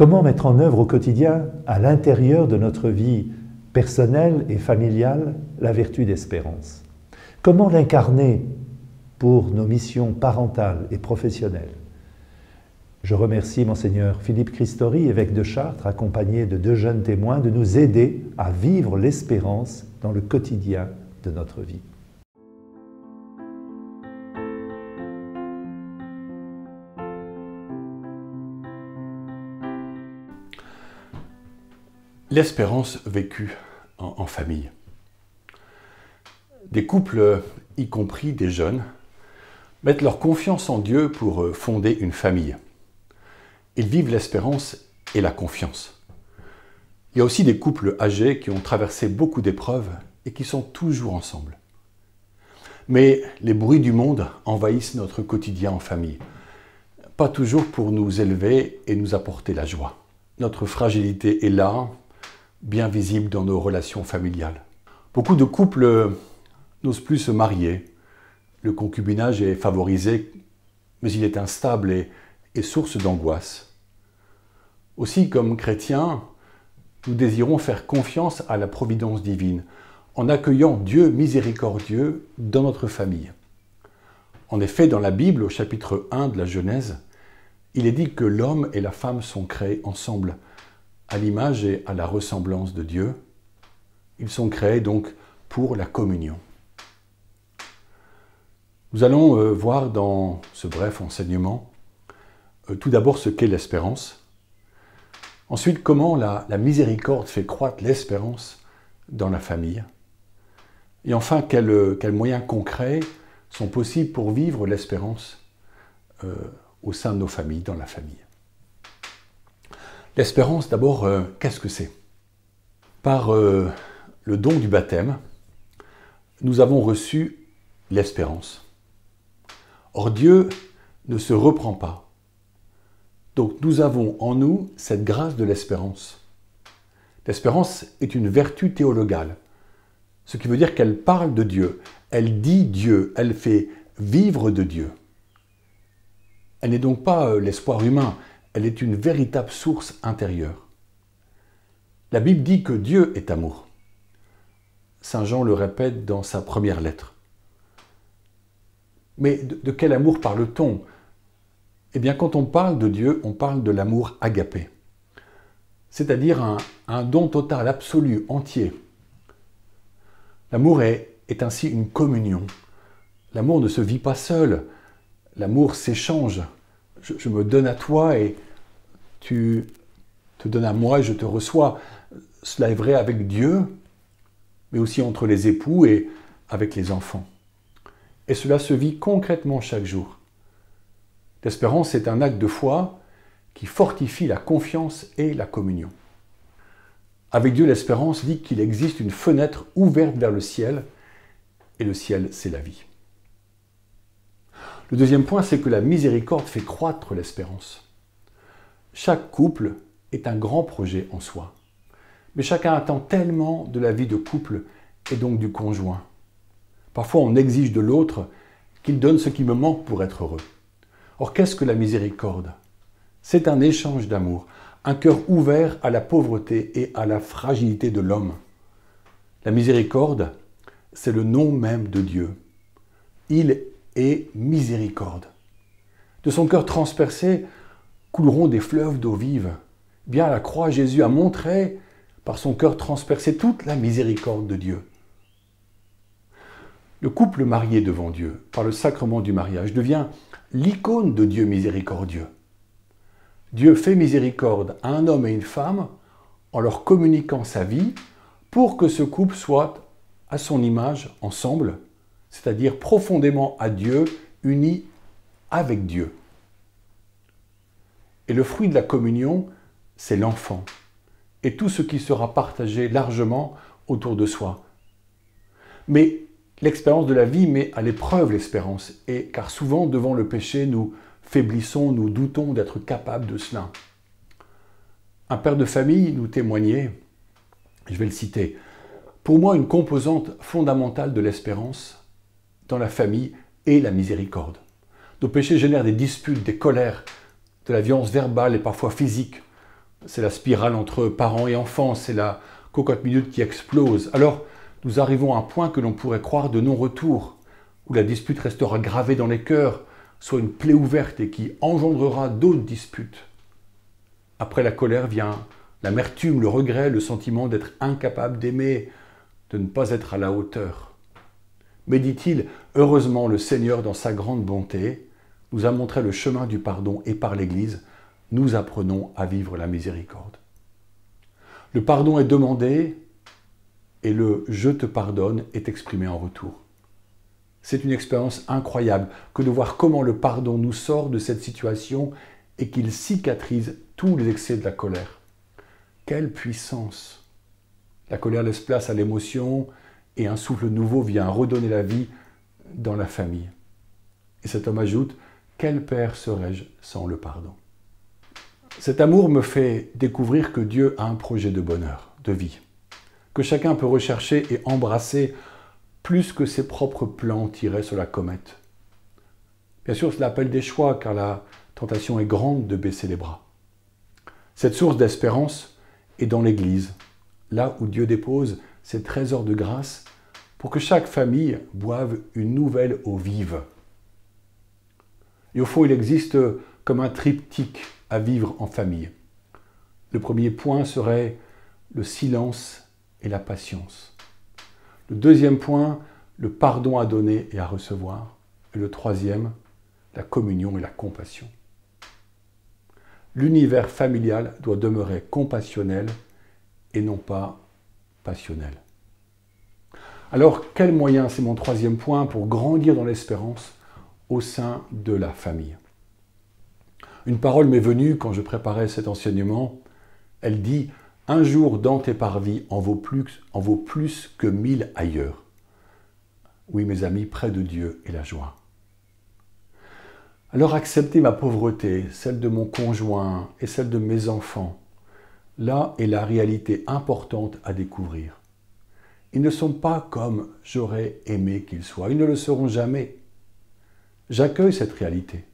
Comment mettre en œuvre au quotidien, à l'intérieur de notre vie personnelle et familiale, la vertu d'espérance Comment l'incarner pour nos missions parentales et professionnelles Je remercie monseigneur Philippe Christori, évêque de Chartres, accompagné de deux jeunes témoins, de nous aider à vivre l'espérance dans le quotidien de notre vie. L'espérance vécue en, famille. Des couples, y compris des jeunes, mettent leur confiance en Dieu pour euh, fonder une famille. Ils vivent l'espérance et la confiance. Il y a aussi des couples âgés qui ont traversé beaucoup d'épreuves et qui sont toujours ensemble. Mais les bruits du monde envahissent notre quotidien en famille, pas toujours pour nous élever et nous apporter la joie. Notre fragilité est là bien visible dans nos relations familiales. Beaucoup de couples n'osent plus se marier. Le concubinage est favorisé, mais il est instable et, source d'angoisse. Aussi, comme chrétiens, nous désirons faire confiance à la providence divine en accueillant Dieu miséricordieux dans notre famille. En effet, dans la Bible, au chapitre 1 de la Genèse, il est dit que l'homme et la femme sont créés ensemble à l'image et à la ressemblance de Dieu. Ils sont créés donc pour la communion. Nous allons euh, voir dans ce bref enseignement euh, tout d'abord ce qu'est l'espérance, ensuite comment la, miséricorde fait croître l'espérance dans la famille, et enfin quels euh, moyens concrets sont possibles pour vivre l'espérance au sein de nos familles, dans la famille. L'espérance, d'abord, euh, qu'est-ce que c'est Par euh, le don du baptême, nous avons reçu l'espérance. Or Dieu ne se reprend pas. Donc nous avons en nous cette grâce de l'espérance. L'espérance est une vertu théologale, ce qui veut dire qu'elle parle de Dieu, elle dit Dieu, elle fait vivre de Dieu. Elle n'est donc pas euh, l'espoir humain, elle est une véritable source intérieure. La Bible dit que Dieu est amour. Saint Jean le répète dans sa première lettre. Mais de, quel amour parle-t-on Eh bien, quand on parle de Dieu, on parle de l'amour agapé, c'est-à-dire un, don total, absolu, entier. L'amour est ainsi une communion. L'amour ne se vit pas seul, l'amour s'échange je, me donne à toi et tu te donnes à moi et je te reçois. Cela est vrai avec Dieu, mais aussi entre les époux et avec les enfants. Et cela se vit concrètement chaque jour. L'espérance est un acte de foi qui fortifie la confiance et la communion. Avec Dieu, l'espérance dit qu'il existe une fenêtre ouverte vers le ciel, et le ciel, c'est la vie. Le deuxième point, c'est que la miséricorde fait croître l'espérance. Chaque couple est un grand projet en soi. Mais chacun attend tellement de la vie de couple et donc du conjoint. Parfois, on exige de l'autre qu'il donne ce qui me manque pour être heureux. Or, qu'est-ce que la miséricorde C'est un échange d'amour, un cœur ouvert à la pauvreté et à la fragilité de l'homme. La miséricorde, c'est le nom même de Dieu. Il et miséricorde. De son cœur transpercé couleront des fleuves d'eau vive. Bien à la croix, Jésus a montré par son cœur transpercé toute la miséricorde de Dieu. Le couple marié devant Dieu par le sacrement du mariage devient l'icône de Dieu miséricordieux. Dieu fait miséricorde à un homme et une femme en leur communiquant sa vie pour que ce couple soit à son image ensemble c'est-à-dire profondément à Dieu, unis avec Dieu. Et le fruit de la communion, c'est l'enfant et tout ce qui sera partagé largement autour de soi. Mais l'expérience de la vie met à l'épreuve l'espérance, et car souvent devant le péché, nous faiblissons, nous doutons d'être capables de cela. Un père de famille nous témoignait, je vais le citer, pour moi une composante fondamentale de l'espérance, la famille et la miséricorde. Nos péchés génèrent des disputes, des colères, de la violence verbale et parfois physique. C'est la spirale entre parents et enfants, c'est la cocotte minute qui explose. Alors, nous arrivons à un point que l'on pourrait croire de non-retour, où la dispute restera gravée dans les cœurs, soit une plaie ouverte et qui engendrera d'autres disputes. Après la colère vient l'amertume, le regret, le sentiment d'être incapable d'aimer, de ne pas être à la hauteur. Mais dit-il, heureusement le Seigneur, dans sa grande bonté, nous a montré le chemin du pardon et par l'Église, nous apprenons à vivre la miséricorde. Le pardon est demandé et le je te pardonne est exprimé en retour. C'est une expérience incroyable que de voir comment le pardon nous sort de cette situation et qu'il cicatrise tous les excès de la colère. Quelle puissance La colère laisse place à l'émotion, et un souffle nouveau vient redonner la vie dans la famille. Et cet homme ajoute, quel père serais-je sans le pardon Cet amour me fait découvrir que Dieu a un projet de bonheur, de vie, que chacun peut rechercher et embrasser plus que ses propres plans tirés sur la comète. Bien sûr, cela appelle des choix, car la tentation est grande de baisser les bras. Cette source d'espérance est dans l'Église, là où Dieu dépose ces trésors de grâce pour que chaque famille boive une nouvelle eau vive. Et au fond, il existe comme un triptyque à vivre en famille. Le premier point serait le silence et la patience. Le deuxième point, le pardon à donner et à recevoir. Et le troisième, la communion et la compassion. L'univers familial doit demeurer compassionnel et non pas passionnel. Alors, quel moyen, c'est mon troisième point, pour grandir dans l'espérance au sein de la famille Une parole m'est venue quand je préparais cet enseignement. Elle dit Un jour dans tes parvis en vaut plus, en vaut plus que mille ailleurs. Oui, mes amis, près de Dieu est la joie. Alors acceptez ma pauvreté, celle de mon conjoint et celle de mes enfants, Là est la réalité importante à découvrir. Ils ne sont pas comme j'aurais aimé qu'ils soient. Ils ne le seront jamais. J'accueille cette réalité.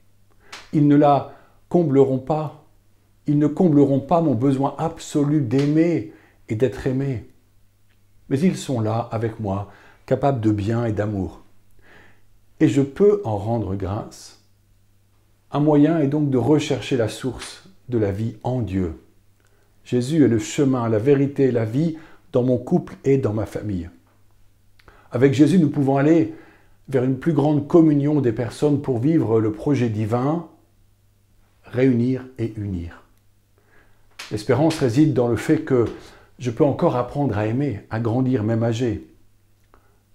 Ils ne la combleront pas. Ils ne combleront pas mon besoin absolu d'aimer et d'être aimé. Mais ils sont là avec moi, capables de bien et d'amour. Et je peux en rendre grâce. Un moyen est donc de rechercher la source de la vie en Dieu. Jésus est le chemin, la vérité, la vie dans mon couple et dans ma famille. Avec Jésus, nous pouvons aller vers une plus grande communion des personnes pour vivre le projet divin, réunir et unir. L'espérance réside dans le fait que je peux encore apprendre à aimer, à grandir, même âgé.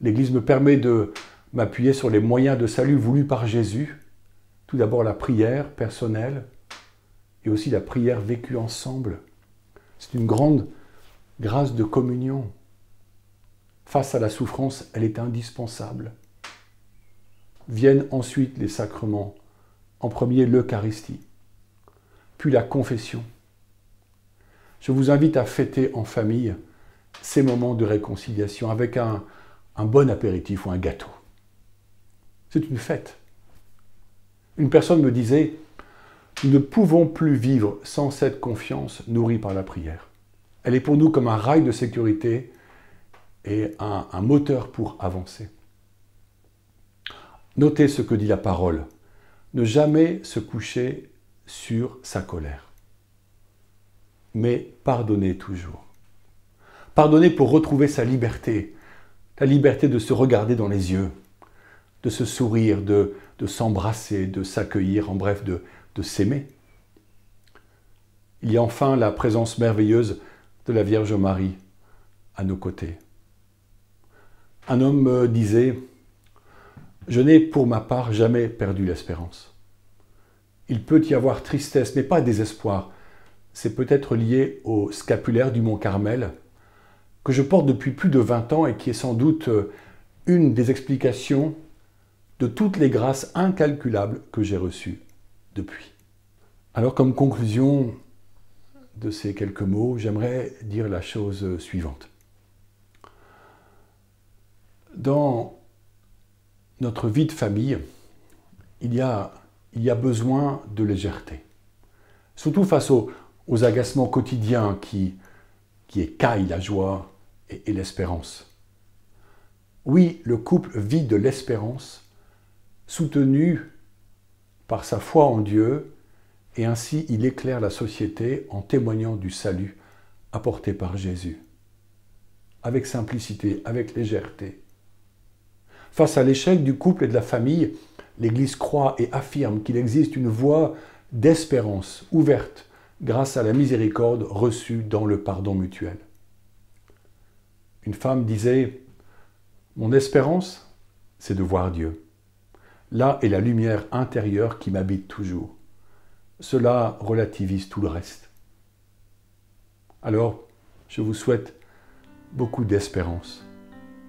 L'Église me permet de m'appuyer sur les moyens de salut voulus par Jésus. Tout d'abord la prière personnelle et aussi la prière vécue ensemble. C'est une grande grâce de communion. Face à la souffrance, elle est indispensable. Viennent ensuite les sacrements. En premier, l'Eucharistie, puis la confession. Je vous invite à fêter en famille ces moments de réconciliation avec un, un bon apéritif ou un gâteau. C'est une fête. Une personne me disait, nous ne pouvons plus vivre sans cette confiance nourrie par la prière. Elle est pour nous comme un rail de sécurité et un, moteur pour avancer. Notez ce que dit la parole. Ne jamais se coucher sur sa colère, mais pardonner toujours. Pardonnez pour retrouver sa liberté, la liberté de se regarder dans les yeux, de se sourire, de, de s'embrasser, de s'accueillir, en bref, de, de s'aimer. Il y a enfin la présence merveilleuse de la Vierge Marie à nos côtés. Un homme euh, disait, je n'ai pour ma part jamais perdu l'espérance. Il peut y avoir tristesse, mais pas désespoir. C'est peut-être lié au scapulaire du Mont Carmel, que je porte depuis plus de 20 ans et qui est sans doute euh, une des explications de toutes les grâces incalculables que j'ai reçues depuis. Alors comme conclusion de ces quelques mots, j'aimerais dire la chose suivante. Dans notre vie de famille, il y a, il y a besoin de légèreté. Surtout face aux, agacements quotidiens qui, qui écaillent la joie et, et l'espérance. Oui, le couple vit de l'espérance, soutenu par sa foi en Dieu, et ainsi il éclaire la société en témoignant du salut apporté par Jésus, avec simplicité, avec légèreté. Face à l'échec du couple et de la famille, l'Église croit et affirme qu'il existe une voie d'espérance ouverte grâce à la miséricorde reçue dans le pardon mutuel. Une femme disait, Mon espérance, c'est de voir Dieu. Là est la lumière intérieure qui m'habite toujours. Cela relativise tout le reste. Alors, je vous souhaite beaucoup d'espérance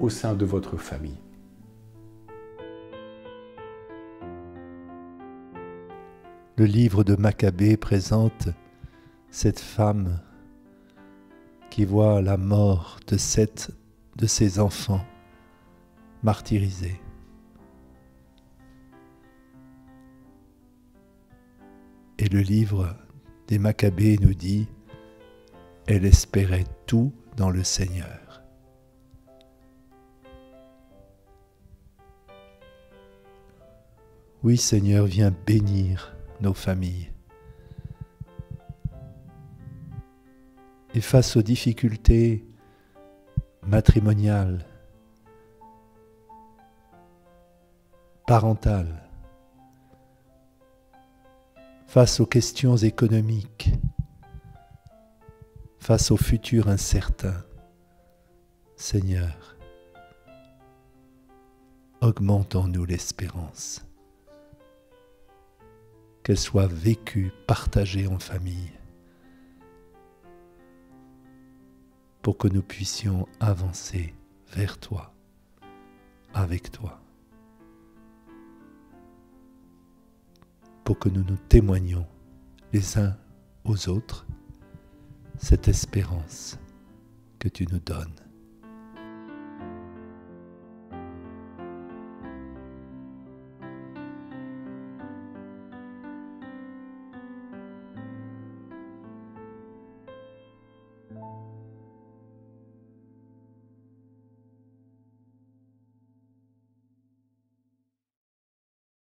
au sein de votre famille. Le livre de Maccabée présente cette femme qui voit la mort de sept de ses enfants martyrisés. Et le livre des Maccabées nous dit, elle espérait tout dans le Seigneur. Oui Seigneur, viens bénir nos familles. Et face aux difficultés matrimoniales, parentales, face aux questions économiques, face au futur incertain. Seigneur, augmente en nous l'espérance, qu'elle soit vécue, partagée en famille, pour que nous puissions avancer vers toi, avec toi. pour que nous nous témoignions les uns aux autres cette espérance que tu nous donnes.